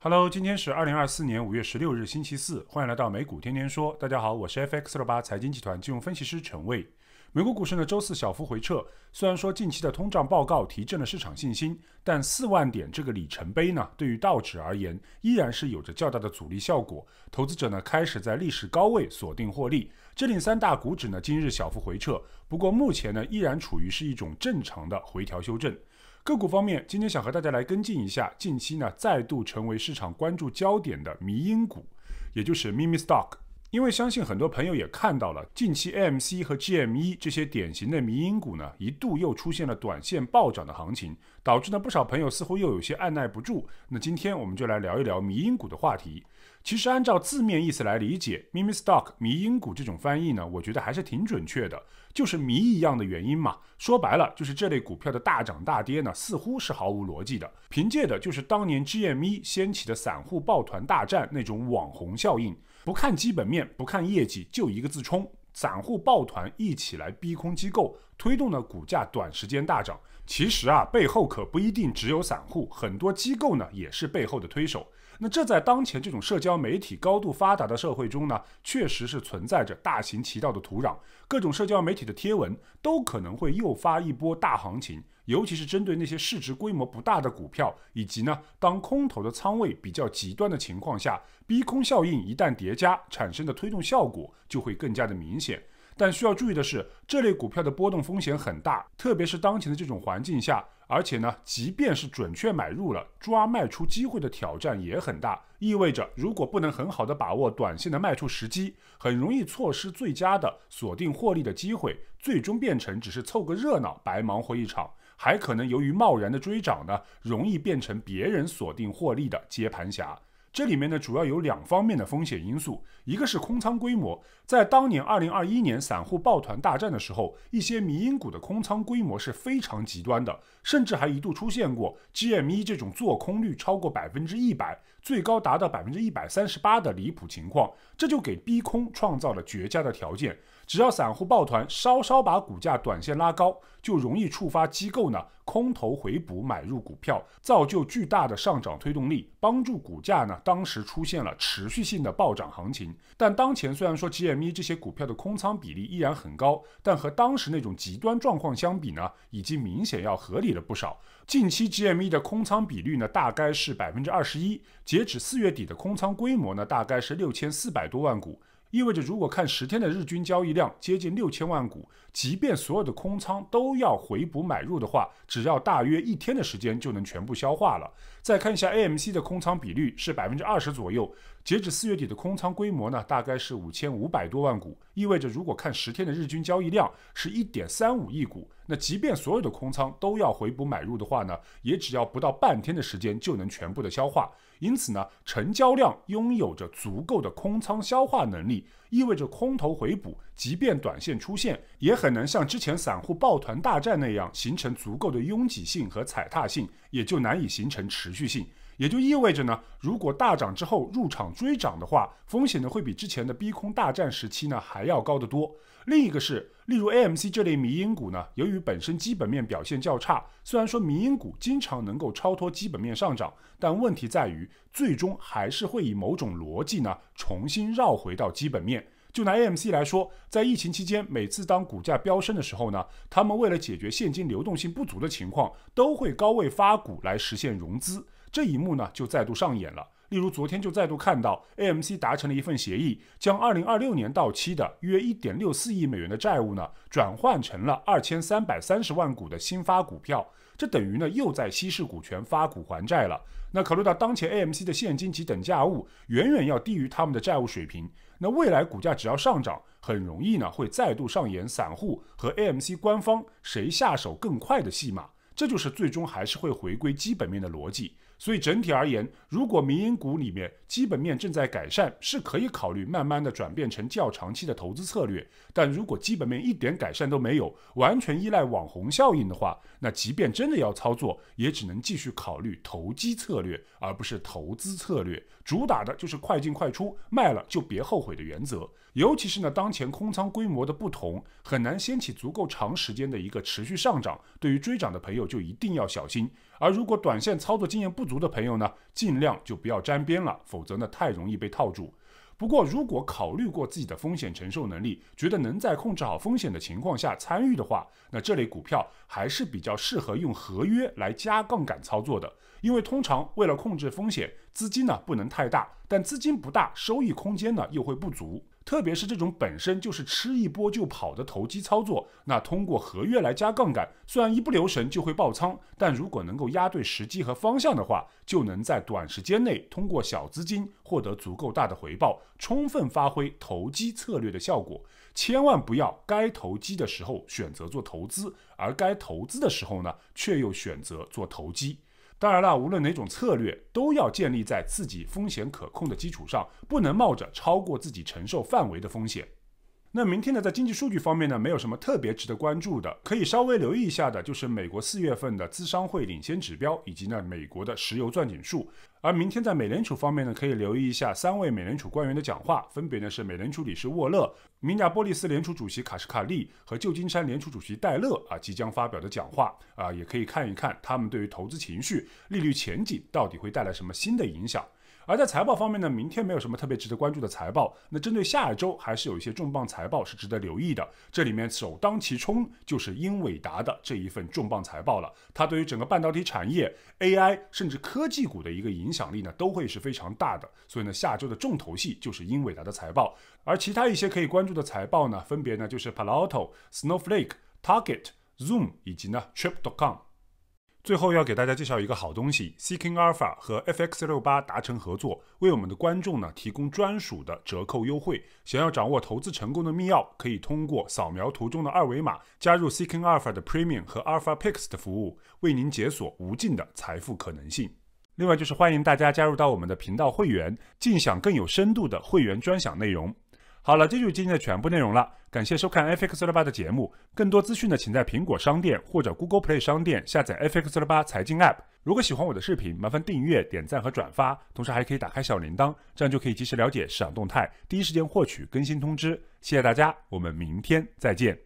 Hello，今天是二零二四年五月十六日，星期四，欢迎来到美股天天说。大家好，我是 FX 六八财经集团金融分析师陈卫。美国股市呢周四小幅回撤，虽然说近期的通胀报告提振了市场信心，但四万点这个里程碑呢，对于道指而言依然是有着较大的阻力效果。投资者呢开始在历史高位锁定获利，这令三大股指呢今日小幅回撤。不过目前呢依然处于是一种正常的回调修正。个股方面，今天想和大家来跟进一下近期呢再度成为市场关注焦点的迷因股，也就是 m i m i Stock。因为相信很多朋友也看到了，近期 a M C 和 G M E 这些典型的迷因股呢，一度又出现了短线暴涨的行情，导致呢不少朋友似乎又有些按耐不住。那今天我们就来聊一聊迷因股的话题。其实按照字面意思来理解，Mimi Stock 迷因股这种翻译呢，我觉得还是挺准确的，就是迷一样的原因嘛。说白了，就是这类股票的大涨大跌呢，似乎是毫无逻辑的，凭借的就是当年 G M E 掀起的散户抱团大战那种网红效应。不看基本面，不看业绩，就一个字：冲！散户抱团一起来逼空机构。推动了股价短时间大涨，其实啊，背后可不一定只有散户，很多机构呢也是背后的推手。那这在当前这种社交媒体高度发达的社会中呢，确实是存在着大行其道的土壤。各种社交媒体的贴文都可能会诱发一波大行情，尤其是针对那些市值规模不大的股票，以及呢，当空头的仓位比较极端的情况下，逼空效应一旦叠加，产生的推动效果就会更加的明显。但需要注意的是，这类股票的波动风险很大，特别是当前的这种环境下。而且呢，即便是准确买入了，抓卖出机会的挑战也很大。意味着，如果不能很好的把握短线的卖出时机，很容易错失最佳的锁定获利的机会，最终变成只是凑个热闹，白忙活一场。还可能由于贸然的追涨呢，容易变成别人锁定获利的接盘侠。这里面呢，主要有两方面的风险因素，一个是空仓规模。在当年2021年散户抱团大战的时候，一些迷因股的空仓规模是非常极端的，甚至还一度出现过 GME 这种做空率超过百分之一百。最高达到百分之一百三十八的离谱情况，这就给逼空创造了绝佳的条件。只要散户抱团稍稍把股价短线拉高，就容易触发机构呢空头回补买入股票，造就巨大的上涨推动力，帮助股价呢当时出现了持续性的暴涨行情。但当前虽然说 GME 这些股票的空仓比例依然很高，但和当时那种极端状况相比呢，已经明显要合理了不少。近期 GME 的空仓比率呢大概是百分之二十一。截止四月底的空仓规模呢，大概是六千四百多万股，意味着如果看十天的日均交易量接近六千万股，即便所有的空仓都要回补买入的话，只要大约一天的时间就能全部消化了。再看一下 AMC 的空仓比率是百分之二十左右。截止四月底的空仓规模呢，大概是五千五百多万股，意味着如果看十天的日均交易量是一点三五亿股，那即便所有的空仓都要回补买入的话呢，也只要不到半天的时间就能全部的消化。因此呢，成交量拥有着足够的空仓消化能力，意味着空头回补，即便短线出现，也很难像之前散户抱团大战那样形成足够的拥挤性和踩踏性，也就难以形成持续性。也就意味着呢，如果大涨之后入场追涨的话，风险呢会比之前的逼空大战时期呢还要高得多。另一个是，例如 AMC 这类迷因股呢，由于本身基本面表现较差，虽然说迷因股经常能够超脱基本面上涨，但问题在于，最终还是会以某种逻辑呢重新绕回到基本面。就拿 AMC 来说，在疫情期间，每次当股价飙升的时候呢，他们为了解决现金流动性不足的情况，都会高位发股来实现融资。这一幕呢，就再度上演了。例如，昨天就再度看到，AMC 达成了一份协议，将二零二六年到期的约一点六四亿美元的债务呢，转换成了二千三百三十万股的新发股票。这等于呢，又在稀释股权发股还债了。那考虑到当前 AMC 的现金及等价物远远要低于他们的债务水平，那未来股价只要上涨，很容易呢，会再度上演散户和 AMC 官方谁下手更快的戏码。这就是最终还是会回归基本面的逻辑。所以整体而言，如果民营股里面基本面正在改善，是可以考虑慢慢的转变成较长期的投资策略；但如果基本面一点改善都没有，完全依赖网红效应的话，那即便真的要操作，也只能继续考虑投机策略，而不是投资策略。主打的就是快进快出，卖了就别后悔的原则。尤其是呢，当前空仓规模的不同，很难掀起足够长时间的一个持续上涨。对于追涨的朋友，就一定要小心。而如果短线操作经验不足的朋友呢，尽量就不要沾边了，否则呢，太容易被套住。不过，如果考虑过自己的风险承受能力，觉得能在控制好风险的情况下参与的话，那这类股票还是比较适合用合约来加杠杆操作的。因为通常为了控制风险，资金呢不能太大，但资金不大，收益空间呢又会不足。特别是这种本身就是吃一波就跑的投机操作，那通过合约来加杠杆，虽然一不留神就会爆仓，但如果能够压对时机和方向的话，就能在短时间内通过小资金获得足够大的回报，充分发挥投机策略的效果。千万不要该投机的时候选择做投资，而该投资的时候呢，却又选择做投机。当然了，无论哪种策略，都要建立在自己风险可控的基础上，不能冒着超过自己承受范围的风险。那明天呢，在经济数据方面呢，没有什么特别值得关注的，可以稍微留意一下的，就是美国四月份的咨商会领先指标，以及呢美国的石油钻井数。而明天在美联储方面呢，可以留意一下三位美联储官员的讲话，分别呢是美联储理事沃勒、明尼阿波利斯联储主席卡什卡利和旧金山联储主席戴勒啊即将发表的讲话啊，也可以看一看他们对于投资情绪、利率前景到底会带来什么新的影响。而在财报方面呢，明天没有什么特别值得关注的财报。那针对下一周，还是有一些重磅财报是值得留意的。这里面首当其冲就是英伟达的这一份重磅财报了。它对于整个半导体产业、AI 甚至科技股的一个影响力呢，都会是非常大的。所以呢，下周的重头戏就是英伟达的财报。而其他一些可以关注的财报呢，分别呢就是 p a l a t o Snowflake、Target、Zoom 以及呢 Trip.com。最后要给大家介绍一个好东西，Seeking Alpha 和 FX 六八达成合作，为我们的观众呢提供专属的折扣优惠。想要掌握投资成功的密钥，可以通过扫描图中的二维码，加入 Seeking Alpha 的 Premium 和 Alpha Picks 的服务，为您解锁无尽的财富可能性。另外就是欢迎大家加入到我们的频道会员，尽享更有深度的会员专享内容。好了，这就是今天的全部内容了。感谢收看 FX 四十八的节目，更多资讯呢，请在苹果商店或者 Google Play 商店下载 FX 四十八财经 App。如果喜欢我的视频，麻烦订阅、点赞和转发，同时还可以打开小铃铛，这样就可以及时了解市场动态，第一时间获取更新通知。谢谢大家，我们明天再见。